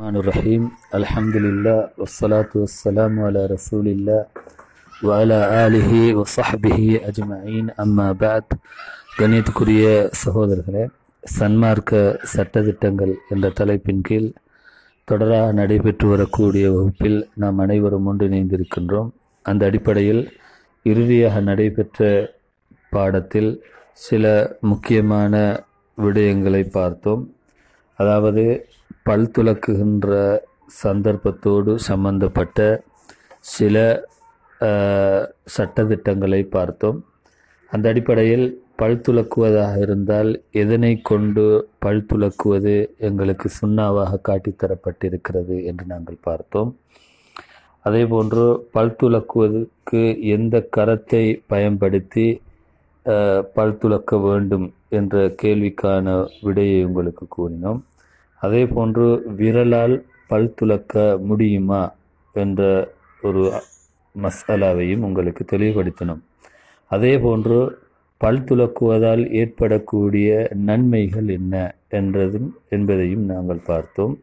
الرحمن الرحيم الحمد لله والصلاة والسلام على رسول الله وعلى آله وصحبه அஜ்மயின் அம்மா பாத் கணியத்துக்குரிய சகோதரர்களே சன்மார்க்க சட்டத்திட்டங்கள் என்ற தலைப்பின் கீழ் தொடராக நடைபெற்று வரக்கூடிய வகுப்பில் நாம் அனைவரும் ஒன்றிணைந்திருக்கின்றோம் அந்த அடிப்படையில் இறுதியாக நடைபெற்ற பாடத்தில் சில முக்கியமான விடயங்களை பார்த்தோம் அதாவது பல் துளக்குகின்ற சந்தர்ப்பத்தோடு சம்பந்தப்பட்ட சில சட்டத்திட்டங்களை பார்த்தோம் அந்த அடிப்படையில் பல் துலக்குவதாக இருந்தால் எதனை கொண்டு பல் துலக்குவது எங்களுக்கு சுண்ணாவாக காட்டித்தரப்பட்டிருக்கிறது என்று நாங்கள் பார்த்தோம் அதே போன்று பல் துலக்குவதற்கு எந்த கரத்தை பயன்படுத்தி பல் துலக்க வேண்டும் என்ற கேள்விக்கான விடையை உங்களுக்கு கூறினோம் அதே போன்று விரலால் பல் துலக்க முடியுமா என்ற ஒரு மசாலாவையும் உங்களுக்கு தெளிவுபடுத்தணும் அதே போன்று பல் துலக்குவதால் ஏற்படக்கூடிய நன்மைகள் என்ன என்றதும் என்பதையும் நாங்கள் பார்த்தோம்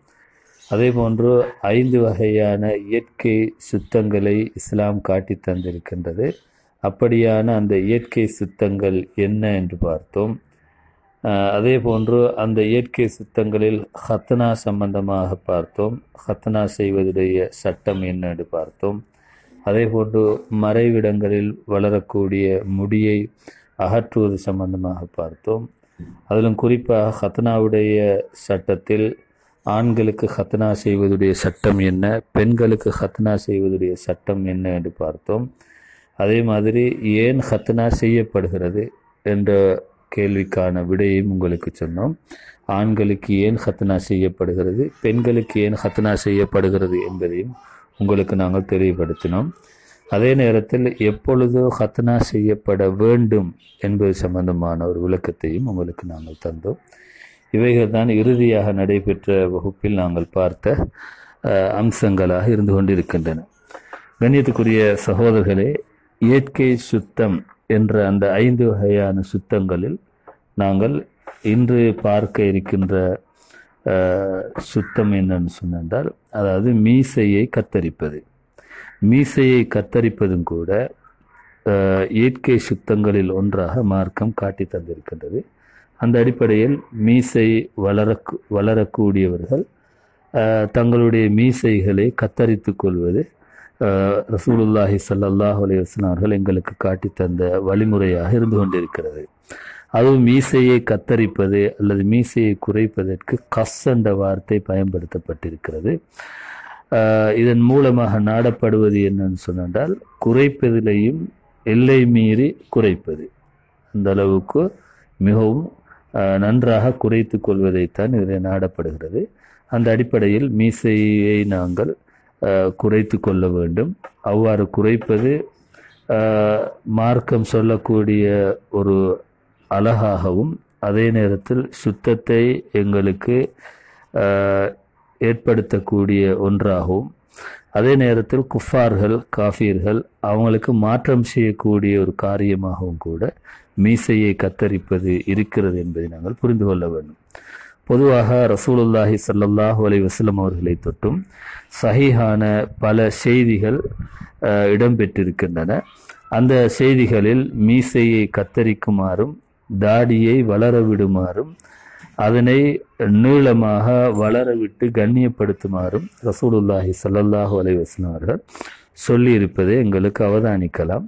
அதே போன்று ஐந்து வகையான இயற்கை சுத்தங்களை இஸ்லாம் காட்டி தந்திருக்கின்றது அப்படியான அந்த இயற்கை சுத்தங்கள் என்ன என்று பார்த்தோம் அதே போன்று அந்த இயற்கை சித்தங்களில் ஹத்னா சம்பந்தமாக பார்த்தோம் ஹத்னா செய்வதுடைய சட்டம் என்ன என்று பார்த்தோம் அதே போன்று மறைவிடங்களில் வளரக்கூடிய முடியை அகற்றுவது சம்பந்தமாக பார்த்தோம் அதிலும் குறிப்பாக ஹத்னாவுடைய சட்டத்தில் ஆண்களுக்கு ஹத்னா செய்வதுடைய சட்டம் என்ன பெண்களுக்கு ஹத்னா செய்வதுடைய சட்டம் என்ன என்று பார்த்தோம் அதே மாதிரி ஏன் ஹத்னா செய்யப்படுகிறது என்ற கேள்விக்கான விடையும் உங்களுக்கு சொன்னோம் ஆண்களுக்கு ஏன் ஹத்னா செய்யப்படுகிறது பெண்களுக்கு ஏன் ஹத்னா செய்யப்படுகிறது என்பதையும் உங்களுக்கு நாங்கள் தெளிவுபடுத்தினோம் அதே நேரத்தில் எப்பொழுதோ ஹத்னா செய்யப்பட வேண்டும் என்பது சம்பந்தமான ஒரு விளக்கத்தையும் உங்களுக்கு நாங்கள் தந்தோம் இவைகள் தான் இறுதியாக நடைபெற்ற வகுப்பில் நாங்கள் பார்த்த அம்சங்களாக இருந்து கொண்டிருக்கின்றன கண்ணியத்துக்குரிய சகோதரர்களே இயற்கை சுத்தம் என்ற அந்த ஐந்து வகையான சுத்தங்களில் நாங்கள் இன்று பார்க்க இருக்கின்ற சுத்தம் என்னன்னு சொன்னால் அதாவது மீசையை கத்தரிப்பது மீசையை கத்தரிப்பதும் கூட இயற்கை சுத்தங்களில் ஒன்றாக மார்க்கம் காட்டி தந்திருக்கின்றது அந்த அடிப்படையில் மீசை வளர வளரக்கூடியவர்கள் தங்களுடைய மீசைகளை கத்தரித்து கொள்வது ரசூலுல்லாஹி சல்லாஹ் அலைவாஸ்லாம் அவர்கள் எங்களுக்கு காட்டி தந்த வழிமுறையாக இருந்து கொண்டிருக்கிறது அதுவும் மீசையை கத்தரிப்பது அல்லது மீசையை குறைப்பதற்கு கஸ் என்ற வார்த்தை பயன்படுத்தப்பட்டிருக்கிறது இதன் மூலமாக நாடப்படுவது என்னன்னு சொன்னால் குறைப்பதிலையும் எல்லை மீறி குறைப்பது அந்த அளவுக்கு மிகவும் நன்றாக குறைத்து கொள்வதைத்தான் இதில் நாடப்படுகிறது அந்த அடிப்படையில் மீசையை நாங்கள் குறைத்து கொள்ள வேண்டும் அவ்வாறு குறைப்பது மார்க்கம் சொல்லக்கூடிய ஒரு அழகாகவும் அதே நேரத்தில் சுத்தத்தை எங்களுக்கு ஏற்படுத்தக்கூடிய ஒன்றாகவும் அதே நேரத்தில் குஃபார்கள் காஃபீர்கள் அவங்களுக்கு மாற்றம் செய்யக்கூடிய ஒரு காரியமாகவும் கூட மீசையை கத்தரிப்பது இருக்கிறது என்பதை நாங்கள் புரிந்து கொள்ள வேண்டும் பொதுவாக ரசூலுல்லாஹி சல்லாஹ் அலி வசலம் அவர்களை தொட்டும் சஹிஹான பல செய்திகள் இடம்பெற்றிருக்கின்றன அந்த செய்திகளில் மீசையை கத்தரிக்குமாறும் தாடியை வளர விடுமாறும் அதனை நீளமாக வளரவிட்டு கண்ணியப்படுத்துமாறும் ரசூலுல்லாஹி சல்லல்லாஹு அலைவாஸ்லாம் சொல்லி சொல்லியிருப்பதை எங்களுக்கு அவதானிக்கலாம்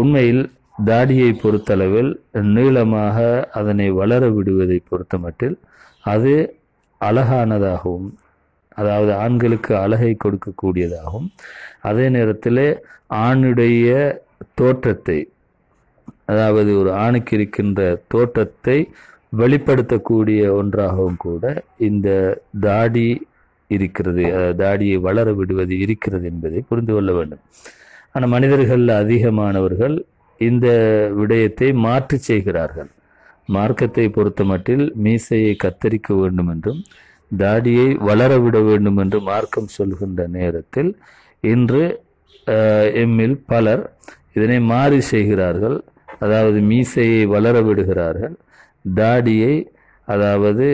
உண்மையில் தாடியை பொறுத்தளவில் நீளமாக அதனை வளர விடுவதை பொறுத்த மட்டில் அது அழகானதாகவும் அதாவது ஆண்களுக்கு அழகை கொடுக்கக்கூடியதாகவும் அதே நேரத்தில் ஆணுடைய தோற்றத்தை அதாவது ஒரு ஆணுக்கு இருக்கின்ற தோட்டத்தை வெளிப்படுத்தக்கூடிய ஒன்றாகவும் கூட இந்த தாடி இருக்கிறது தாடியை வளர விடுவது இருக்கிறது என்பதை புரிந்து கொள்ள வேண்டும் ஆனால் மனிதர்களில் அதிகமானவர்கள் இந்த விடயத்தை மாற்றி செய்கிறார்கள் மார்க்கத்தை பொறுத்தமட்டில் மீசையை கத்தரிக்க வேண்டும் என்றும் தாடியை வளர விட வேண்டும் என்று மார்க்கம் சொல்கின்ற நேரத்தில் இன்று எம்மில் பலர் இதனை மாறி செய்கிறார்கள் அதாவது மீசையை வளர விடுகிறார்கள் தாடியை அதாவது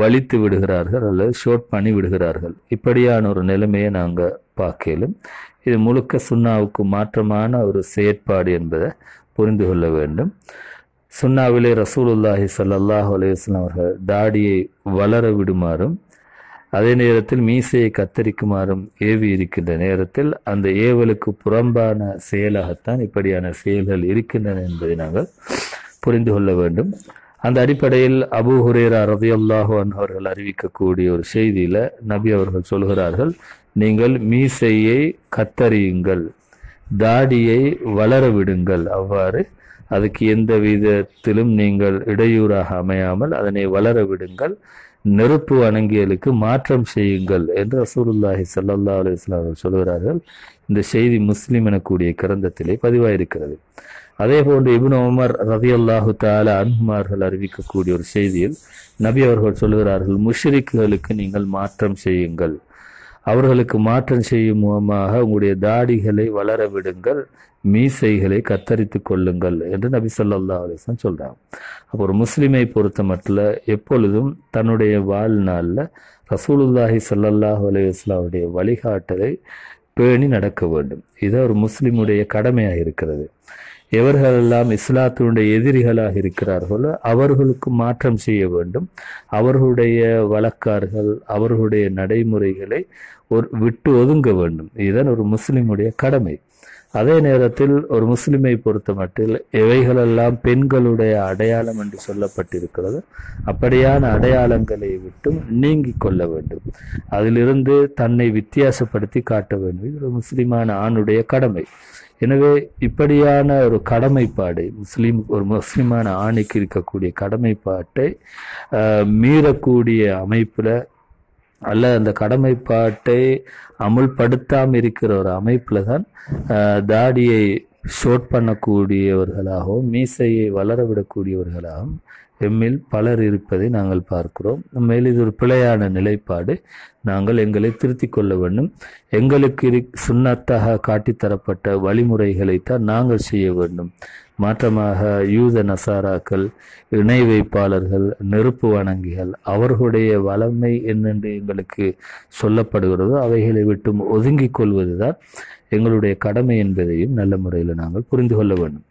வலித்து விடுகிறார்கள் அல்லது ஷோட் பண்ணி விடுகிறார்கள் இப்படியான ஒரு நிலைமையை நாங்கள் பார்க்கலும் இது முழுக்க சுண்ணாவுக்கு மாற்றமான ஒரு செயற்பாடு என்பதை புரிந்து கொள்ள வேண்டும் சுண்ணாவிலே ரசூலுல்லாஹி சல்லாஹ் அலையுஸ்லாம் அவர்கள் தாடியை வளர விடுமாறும் அதே நேரத்தில் மீசையை கத்தரிக்குமாறும் ஏவி இருக்கின்ற நேரத்தில் அந்த ஏவலுக்கு புறம்பான செயலாகத்தான் இப்படியான செயல்கள் இருக்கின்றன என்பதை நாங்கள் புரிந்து கொள்ள வேண்டும் அந்த அடிப்படையில் அபு ஹுரேரா ரதியல்லாஹு அவர்கள் அறிவிக்கக்கூடிய ஒரு செய்தியில் நபி அவர்கள் சொல்கிறார்கள் நீங்கள் மீசையை கத்தறியுங்கள் தாடியை வளர விடுங்கள் அவ்வாறு அதுக்கு எந்த விதத்திலும் நீங்கள் இடையூறாக அமையாமல் அதனை வளர விடுங்கள் நெருப்பு வணங்கியலுக்கு மாற்றம் செய்யுங்கள் என்று அசூருல்லாஹி சல்லா அலுவலாம் அவர்கள் சொல்கிறார்கள் இந்த செய்தி முஸ்லீம் எனக்கூடிய கிரந்தத்திலே பதிவாயிருக்கிறது அதே போன்று இபின் உமர் ரதி அல்லாஹு தால அன்புமார்கள் அறிவிக்கக்கூடிய ஒரு செய்தியில் நபி அவர்கள் சொல்கிறார்கள் முஷ்ரிக்குகளுக்கு நீங்கள் மாற்றம் செய்யுங்கள் அவர்களுக்கு மாற்றம் செய்யும் முகமாக உங்களுடைய தாடிகளை வளர விடுங்கள் மீசைகளை கத்தரித்து கொள்ளுங்கள் என்று நபி சொல்லல்லா அலிசன் சொல்கிறாங்க அப்போ ஒரு முஸ்லீமை பொறுத்த மட்டும் எப்பொழுதும் தன்னுடைய வாழ்நாளில் ரசூலுல்லாஹி சல்லல்லாஹ் அலிவஸ்லாவுடைய வழிகாட்டலை பேணி நடக்க வேண்டும் இது ஒரு முஸ்லீமுடைய கடமையாக இருக்கிறது எவர்களெல்லாம் இஸ்லாத்தினுடைய எதிரிகளாக இருக்கிறார்களோ அவர்களுக்கு மாற்றம் செய்ய வேண்டும் அவர்களுடைய வழக்கார்கள் அவர்களுடைய நடைமுறைகளை ஒரு விட்டு ஒதுங்க வேண்டும் இதுதான் ஒரு முஸ்லிமுடைய கடமை அதே நேரத்தில் ஒரு முஸ்லிமை பொறுத்த மட்டில் இவைகளெல்லாம் பெண்களுடைய அடையாளம் என்று சொல்லப்பட்டிருக்கிறது அப்படியான அடையாளங்களை விட்டும் நீங்கி கொள்ள வேண்டும் அதிலிருந்து தன்னை வித்தியாசப்படுத்தி காட்ட வேண்டும் இது ஒரு முஸ்லிமான ஆணுடைய கடமை எனவே இப்படியான ஒரு கடமைப்பாடு முஸ்லீம் ஒரு முஸ்லிமான ஆணைக்கு இருக்கக்கூடிய கடமைப்பாட்டை மீறக்கூடிய அமைப்பில் அல்ல அந்த கடமைப்பாட்டை அமுல்படுத்தாம இருக்கிற ஒரு அமைப்பில் தான் தாடியை ஷோட் பண்ணக்கூடியவர்களாகவும் மீசையை வளர விடக்கூடியவர்களாகவும் எம்மில் பலர் இருப்பதை நாங்கள் பார்க்கிறோம் மேல் இது ஒரு பிழையான நிலைப்பாடு நாங்கள் எங்களை திருத்தி கொள்ள வேண்டும் எங்களுக்கு இரு சுண்ணத்தாக காட்டித்தரப்பட்ட வழிமுறைகளைத்தான் நாங்கள் செய்ய வேண்டும் மாற்றமாக யூத நசாராக்கள் இணை வைப்பாளர்கள் நெருப்பு வணங்கிகள் அவர்களுடைய வளமை என்னென்று எங்களுக்கு சொல்லப்படுகிறதோ அவைகளை விட்டும் ஒதுங்கிக் கொள்வதுதான் எங்களுடைய கடமை என்பதையும் நல்ல முறையில் நாங்கள் புரிந்து கொள்ள வேண்டும்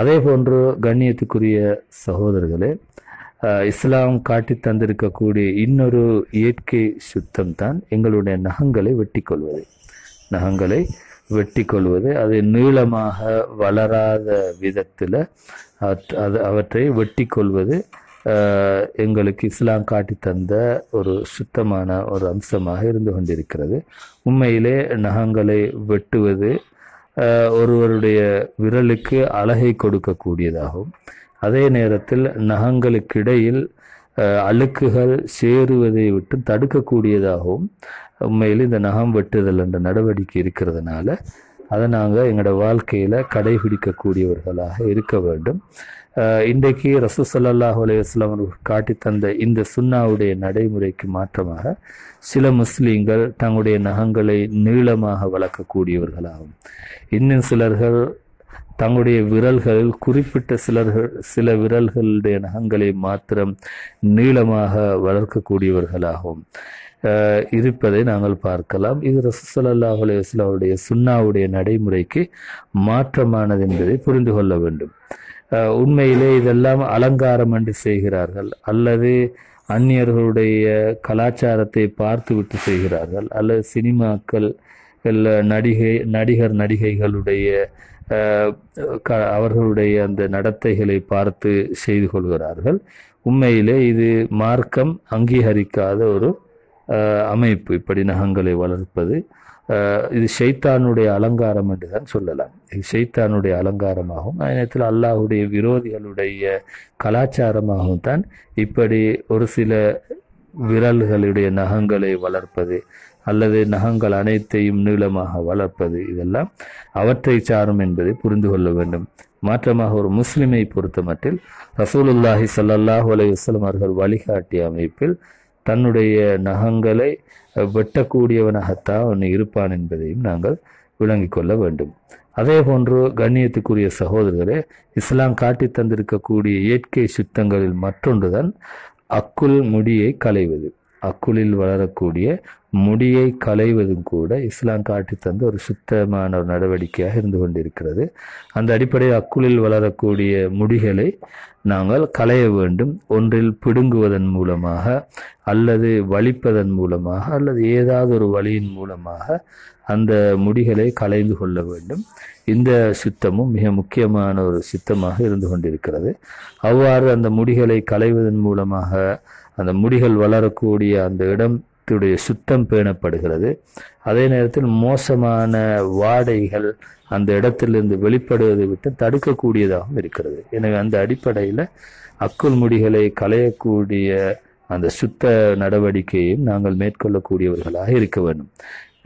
அதே போன்று கண்ணியத்துக்குரிய சகோதரர்களே இஸ்லாம் காட்டி தந்திருக்கக்கூடிய இன்னொரு இயற்கை சுத்தம் தான் எங்களுடைய நகங்களை கொள்வது நகங்களை வெட்டி கொள்வது அதை நீளமாக வளராத விதத்தில் அது அவற்றை வெட்டி கொள்வது எங்களுக்கு இஸ்லாம் காட்டி தந்த ஒரு சுத்தமான ஒரு அம்சமாக இருந்து கொண்டிருக்கிறது உண்மையிலே நகங்களை வெட்டுவது ஒருவருடைய விரலுக்கு அழகை கொடுக்கக்கூடியதாகும் அதே நேரத்தில் நகங்களுக்கிடையில் அழுக்குகள் சேருவதை விட்டு தடுக்கக்கூடியதாகவும் உண்மையில் இந்த நகம் வெட்டுதல் என்ற நடவடிக்கை இருக்கிறதுனால அதை நாங்கள் எங்களோட வாழ்க்கையில் கடைபிடிக்கக்கூடியவர்களாக இருக்க வேண்டும் இன்றைக்கு ரசூ சல்லாஹ் அலையுஸ்லாம் அவர்கள் காட்டி தந்த இந்த சுண்ணாவுடைய நடைமுறைக்கு மாற்றமாக சில முஸ்லீம்கள் தங்களுடைய நகங்களை நீளமாக வளர்க்கக்கூடியவர்களாகும் இன்னும் சிலர்கள் தங்களுடைய விரல்களில் குறிப்பிட்ட சிலர்கள் சில விரல்களுடைய நகங்களை மாத்திரம் நீளமாக வளர்க்கக்கூடியவர்களாகும் இருப்பதை நாங்கள் பார்க்கலாம் இது ரசூசல்லாஹ் அலையுடைய சுன்னாவுடைய நடைமுறைக்கு மாற்றமானது என்பதை புரிந்து கொள்ள வேண்டும் உண்மையிலே இதெல்லாம் அலங்காரம் என்று செய்கிறார்கள் அல்லது அந்நியர்களுடைய கலாச்சாரத்தை பார்த்து விட்டு செய்கிறார்கள் அல்லது சினிமாக்கள் நடிகை நடிகர் நடிகைகளுடைய அவர்களுடைய அந்த நடத்தைகளை பார்த்து செய்து கொள்கிறார்கள் உண்மையிலே இது மார்க்கம் அங்கீகரிக்காத ஒரு அமைப்பு இப்படி நகங்களை வளர்ப்பது இது ஷைத்தானுடைய அலங்காரம் என்று தான் சொல்லலாம் இது ஷைத்தானுடைய அலங்காரமாகவும் நேரத்தில் அல்லாஹுடைய விரோதிகளுடைய கலாச்சாரமாகவும் தான் இப்படி ஒரு சில விரல்களுடைய நகங்களை வளர்ப்பது அல்லது நகங்கள் அனைத்தையும் நீளமாக வளர்ப்பது இதெல்லாம் அவற்றை சாரும் என்பதை புரிந்து கொள்ள வேண்டும் மாற்றமாக ஒரு முஸ்லிமை பொறுத்தமட்டில் ரசூலுல்லாஹி சல்லாஹூ அலையுஸ்லம் அவர்கள் வழிகாட்டிய அமைப்பில் தன்னுடைய நகங்களை வெட்டக்கூடியவனாகத்தான் அவன் இருப்பான் என்பதையும் நாங்கள் விளங்கிக் கொள்ள வேண்டும் அதே போன்று கண்ணியத்துக்குரிய சகோதரர்களே இஸ்லாம் காட்டி தந்திருக்கக்கூடிய இயற்கை சுத்தங்களில் மற்றொன்றுதான் அக்குள் முடியை களைவது அக்குளில் வளரக்கூடிய முடியை களைவதும் கூட இஸ்லாம் காட்டி தந்த ஒரு சுத்தமான ஒரு நடவடிக்கையாக இருந்து கொண்டிருக்கிறது அந்த அடிப்படையில் அக்குளில் வளரக்கூடிய முடிகளை நாங்கள் களைய வேண்டும் ஒன்றில் பிடுங்குவதன் மூலமாக அல்லது வலிப்பதன் மூலமாக அல்லது ஏதாவது ஒரு வழியின் மூலமாக அந்த முடிகளை களைந்து கொள்ள வேண்டும் இந்த சித்தமும் மிக முக்கியமான ஒரு சித்தமாக இருந்து கொண்டிருக்கிறது அவ்வாறு அந்த முடிகளை களைவதன் மூலமாக அந்த முடிகள் வளரக்கூடிய அந்த இடத்துடைய சுத்தம் பேணப்படுகிறது அதே நேரத்தில் மோசமான வாடைகள் அந்த இடத்திலிருந்து வெளிப்படுவதை விட்டு தடுக்கக்கூடியதாகவும் இருக்கிறது எனவே அந்த அடிப்படையில் அக்குள் முடிகளை களையக்கூடிய அந்த சுத்த நடவடிக்கையும் நாங்கள் மேற்கொள்ளக்கூடியவர்களாக இருக்க வேண்டும்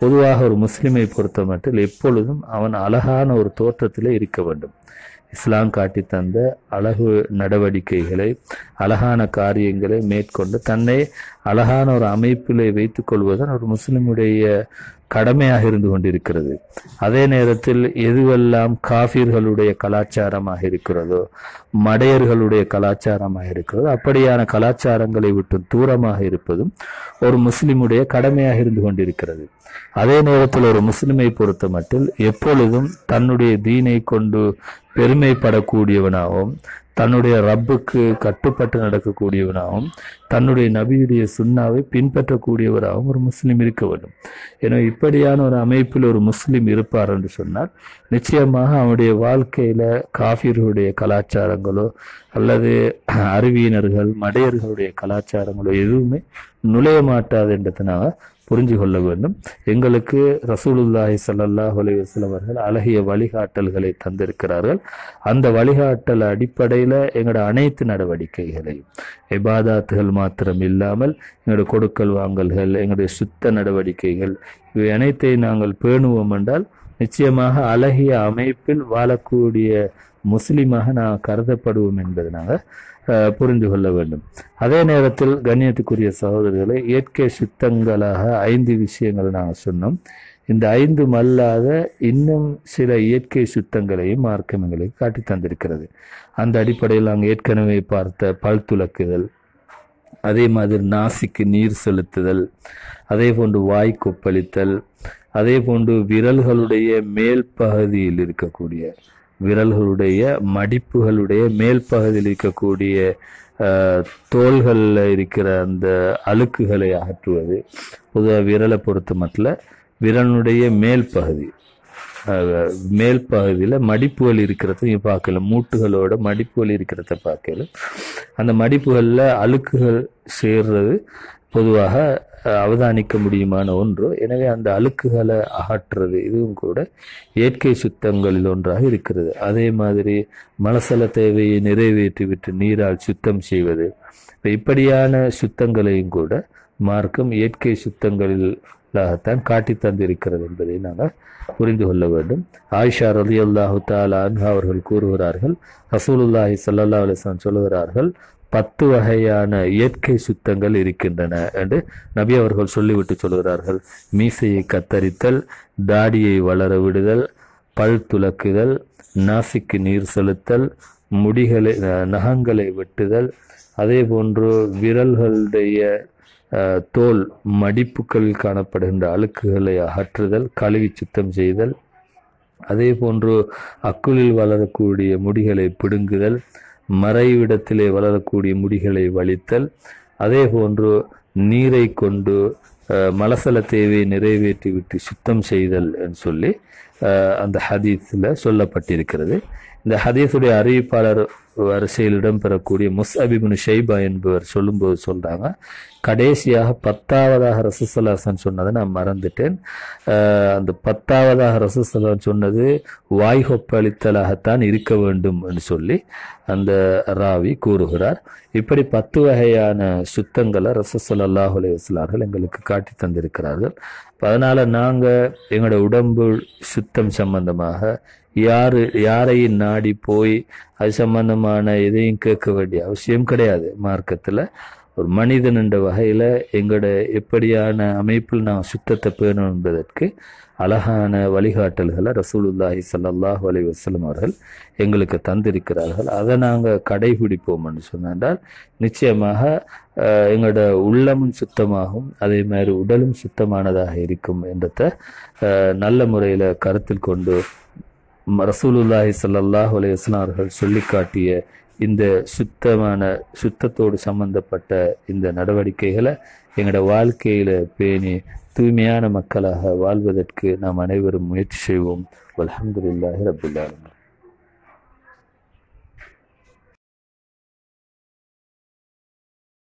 பொதுவாக ஒரு முஸ்லிமை பொறுத்த மட்டும் எப்பொழுதும் அவன் அழகான ஒரு தோற்றத்திலே இருக்க வேண்டும் இஸ்லாம் காட்டி தந்த அழகு நடவடிக்கைகளை அழகான காரியங்களை மேற்கொண்டு தன்னை அழகான ஒரு அமைப்பிலே வைத்துக் கொள்வதுதான் ஒரு முஸ்லிமுடைய கடமையாக இருந்து கொண்டிருக்கிறது அதே நேரத்தில் எதுவெல்லாம் காபிர்களுடைய கலாச்சாரமாக இருக்கிறதோ மடையர்களுடைய கலாச்சாரமாக இருக்கிறதோ அப்படியான கலாச்சாரங்களை விட்டு தூரமாக இருப்பதும் ஒரு முஸ்லிமுடைய கடமையாக இருந்து கொண்டிருக்கிறது அதே நேரத்தில் ஒரு முஸ்லிமை பொறுத்த மட்டும் எப்பொழுதும் தன்னுடைய தீனை கொண்டு பெருமைப்படக்கூடியவனாகவும் தன்னுடைய ரப்புக்கு கட்டுப்பட்டு நடக்கக்கூடியவனாகவும் தன்னுடைய நபியுடைய சுண்ணாவை பின்பற்றக்கூடியவராகவும் ஒரு முஸ்லீம் இருக்க வேண்டும் எனவே இப்படியான ஒரு அமைப்பில் ஒரு முஸ்லீம் இருப்பார் என்று சொன்னால் நிச்சயமாக அவனுடைய வாழ்க்கையில் காஃபியர்களுடைய கலாச்சாரங்களோ அல்லது அறிவியினர்கள் மடையர்களுடைய கலாச்சாரங்களோ எதுவுமே நுழைய மாட்டாது என்றதுனால புரிஞ்சு கொள்ள வேண்டும் எங்களுக்கு ரசூலுல்லாஹி சல்லாஹ் அலைவாஸ்லம் அவர்கள் அழகிய வழிகாட்டல்களை தந்திருக்கிறார்கள் அந்த வழிகாட்டல் அடிப்படையில் எங்களோட அனைத்து நடவடிக்கைகளையும் எபாதாத்துகள் மாத்திரம் இல்லாமல் எங்களோட கொடுக்கல் வாங்கல்கள் எங்களுடைய சுத்த நடவடிக்கைகள் இவை அனைத்தை நாங்கள் பேணுவோம் என்றால் நிச்சயமாக அழகிய அமைப்பில் வாழக்கூடிய முஸ்லீமாக நான் கருதப்படுவோம் என்பது நாங்கள் புரிந்து கொள்ள வேண்டும் அதே நேரத்தில் கண்ணியத்துக்குரிய சகோதரர்களை இயற்கை சித்தங்களாக ஐந்து விஷயங்களை நாங்கள் சொன்னோம் இந்த ஐந்து மல்லாத இன்னும் சில இயற்கை சுத்தங்களையும் மார்க்கமங்களையும் காட்டி தந்திருக்கிறது அந்த அடிப்படையில் நாங்கள் ஏற்கனவே பார்த்த பல் துளக்குதல் அதே மாதிரி நாசிக்கு நீர் செலுத்துதல் அதே போன்று வாய் கொப்பளித்தல் அதே போன்று விரல்களுடைய மேல் பகுதியில் இருக்கக்கூடிய விரல்களுடைய மடிப்புகளுடைய மேல் பகுதியில் இருக்கக்கூடிய தோள்களில் இருக்கிற அந்த அழுக்குகளை அகற்றுவது பொதுவாக விரலை பொறுத்த மட்டில் விரலுடைய மேல் பகுதி மேல் பகுதியில் மடிப்புகள் இருக்கிறத நீங்கள் பார்க்கல மூட்டுகளோட மடிப்புகள் இருக்கிறத பார்க்கல அந்த மடிப்புகளில் அழுக்குகள் சேர்றது பொதுவாக அவதானிக்க முடியுமான ஒன்று எனவே அந்த அழுக்குகளை அகற்றுறது இதுவும் கூட இயற்கை சுத்தங்களில் ஒன்றாக இருக்கிறது அதே மாதிரி மலசல தேவையை நிறைவேற்றிவிட்டு நீரால் சுத்தம் செய்வது இப்படியான சுத்தங்களையும் கூட மார்க்கம் இயற்கை சுத்தங்களில் காட்டி தந்திருக்கிறது என்பதை நாங்கள் புரிந்து கொள்ள வேண்டும் ஆயிஷா ரலி அல்லாஹு தாலா அன்ஹா அவர்கள் கூறுகிறார்கள் ரசூலுல்லாஹி சல்லா அலிஸ்லாம் சொல்லுகிறார்கள் பத்து வகையான இயற்கை சுத்தங்கள் இருக்கின்றன என்று நபி அவர்கள் சொல்லிவிட்டு சொல்கிறார்கள் மீசையை கத்தரித்தல் தாடியை வளர விடுதல் பல் துலக்குதல் நாசிக்கு நீர் செலுத்தல் முடிகளை நகங்களை வெட்டுதல் அதே போன்று விரல்களுடைய தோல் மடிப்புகளில் காணப்படுகின்ற அழுக்குகளை அகற்றுதல் கழுவி சுத்தம் செய்தல் அதே போன்று அக்குளில் வளரக்கூடிய முடிகளை பிடுங்குதல் மறைவிடத்திலே வளரக்கூடிய முடிகளை வலித்தல் அதே போன்று நீரை கொண்டு மலசல தேவையை நிறைவேற்றி விட்டு சுத்தம் செய்தல் என்று சொல்லி அந்த ஹதீஸில் சொல்லப்பட்டிருக்கிறது இந்த ஹதீஸுடைய அறிவிப்பாளர் வரிசையில் இடம்பெறக்கூடிய முஸ்அபிபின் ஷைபா என்பவர் சொல்லும்போது சொல்கிறாங்க கடைசியாக பத்தாவதாக ரசூசல்லாசன் சொன்னதை நான் மறந்துட்டேன் அந்த பத்தாவதாக ரசூசல்லான் சொன்னது வாய் ஒப்பளித்தலாகத்தான் இருக்க வேண்டும் என்று சொல்லி அந்த ராவி கூறுகிறார் இப்படி பத்து வகையான சுத்தங்களை அல்லாஹுலே வசலார்கள் எங்களுக்கு காட்டி தந்திருக்கிறார்கள் அதனால் நாங்கள் எங்களோட உடம்பு சுத்தம் சம்பந்தமாக யார் யாரையும் நாடி போய் அது சம்பந்தமான எதையும் கேட்க வேண்டிய அவசியம் கிடையாது மார்க்கத்தில் ஒரு மனிதன் என்ற வகையில் எங்களோட எப்படியான அமைப்பில் நாம் சுத்தத்தை பேணும் என்பதற்கு அழகான வழிகாட்டல்களை ரசூலுல்லாஹி சல்லாஹ் அலி வசலம் அவர்கள் எங்களுக்கு தந்திருக்கிறார்கள் அதை நாங்கள் கடைபிடிப்போம்னு சொன்னால் நிச்சயமாக எங்களோட உள்ளமும் சுத்தமாகும் அதே மாதிரி உடலும் சுத்தமானதாக இருக்கும் என்றதை நல்ல முறையில் கருத்தில் கொண்டு ரசூலுல்லாஹி சல்லாஹ் அலையஸ்லாம் சொல்லிக்காட்டிய சொல்லி காட்டிய இந்த சுத்தமான சுத்தத்தோடு சம்பந்தப்பட்ட இந்த நடவடிக்கைகளை எங்களோட வாழ்க்கையில் பேணி தூய்மையான மக்களாக வாழ்வதற்கு நாம் அனைவரும் முயற்சி செய்வோம் அலமதுல்லாஹி ரபுல்லா